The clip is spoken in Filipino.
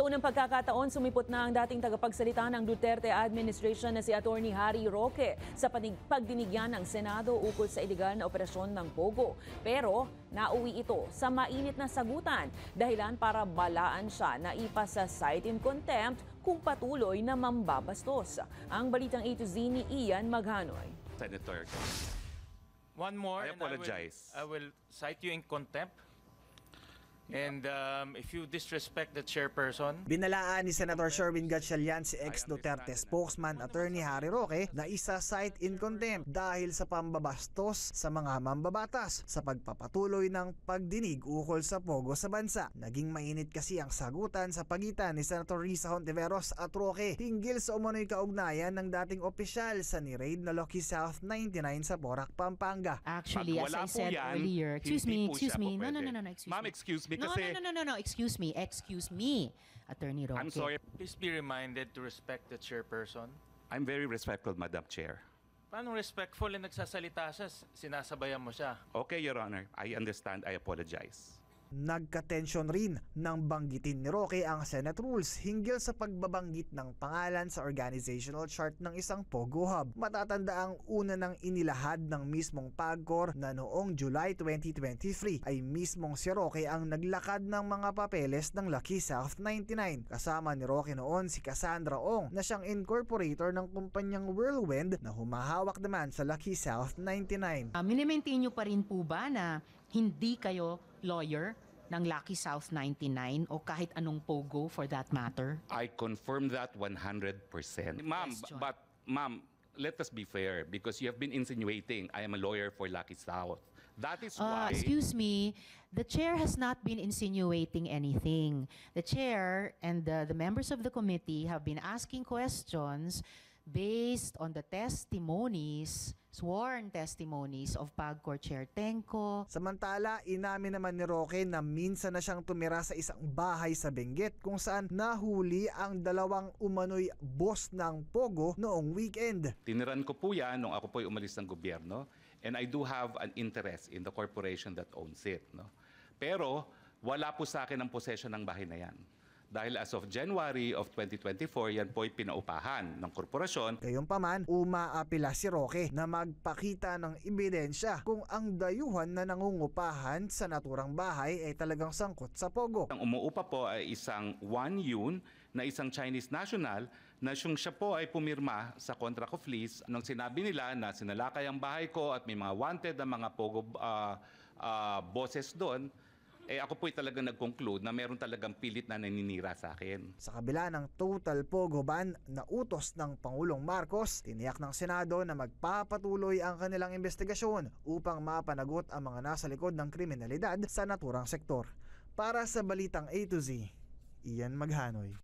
Sa unang pagkakataon, sumipot na ang dating tagapagsalita ng Duterte administration na si Attorney Harry Roque sa pagdinigyan ng Senado ukol sa ilegal na operasyon ng Pogo. Pero nauwi ito sa mainit na sagutan dahilan para balaan siya na ipa sa site in contempt kung patuloy na mambabastos. Ang balitang A to Z ni Ian Maghanoy. Senator, one more I apologize. I will, I will cite you in contempt And um, if you disrespect the chairperson... Binalaan ni Senator Sherwin Gatchalian si ex-Duterte spokesman attorney ano Harry Roque na isa cite in contempt dahil sa pambabastos sa mga mambabatas sa pagpapatuloy ng pagdinig ukol sa pogo sa bansa. Naging mainit kasi ang sagutan sa pagitan ni Senator Risa Hontiveros at Roque hinggil sa umunoy kaugnayan ng dating opisyal sa ni-raid na Lucky South 99 sa Borac, Pampanga. Actually, as I said yan, earlier, excuse me, excuse me, no, no, no, no, excuse me. Ma'am, excuse me, No, kasi... no, no, no, no, no. Excuse me. Excuse me, Attorney Roque. I'm sorry. Please be reminded to respect the chairperson. I'm very respectful, Madam Chair. Paano respectful na nagsasalita siya? Sinasabayan mo siya. Okay, Your Honor. I understand. I apologize. Nagkatensyon rin nang banggitin ni Roque ang Senate rules hinggil sa pagbabanggit ng pangalan sa organizational chart ng isang Pogo Hub. Matatanda ang una ng inilahad ng mismong PAGCOR na noong July 2023 ay mismong si Roque ang naglakad ng mga papeles ng Lucky South 99. Kasama ni Roque noon si Cassandra Ong na siyang incorporator ng kumpanyang Whirlwind na humahawak naman sa Lucky South 99. Uh, ah, minimaintain nyo pa rin po ba na hindi kayo lawyer ng Lucky South 99 o kahit anong POGO for that matter? I confirm that 100%. Ma'am, Question. but ma'am, let us be fair because you have been insinuating I am a lawyer for Lucky South. That is Uh, why excuse me, the chair has not been insinuating anything. The chair and the, the members of the committee have been asking questions based on the testimonies sworn testimonies of PAGCOR Chair Tenko. Samantala, inamin naman ni Roque na minsan na siyang tumira sa isang bahay sa Benguet kung saan nahuli ang dalawang umano'y boss ng Pogo noong weekend. Tiniran ko po yan nung ako po'y umalis ng gobyerno and I do have an interest in the corporation that owns it. No? Pero wala po sa akin ang possession ng bahay na yan. Dahil as of January of 2024, yan po ay pinaupahan ng korporasyon. Gayunpaman, umaapila si Roque na magpakita ng ebidensya kung ang dayuhan na nangungupahan sa naturang bahay ay talagang sangkot sa pogo. Ang umuupa po ay isang Wan Yun na isang Chinese national na siyang siya po ay pumirma sa contract of lease nung sinabi nila na sinalakay ang bahay ko at may mga wanted na mga pogo uh, uh, bosses doon eh ako po talaga nag-conclude na meron talagang pilit na naninira sa akin. Sa kabila ng total pogo ban na utos ng Pangulong Marcos, tiniyak ng Senado na magpapatuloy ang kanilang investigasyon upang mapanagot ang mga nasa likod ng kriminalidad sa naturang sektor. Para sa Balitang A to Z, Ian Maghanoy.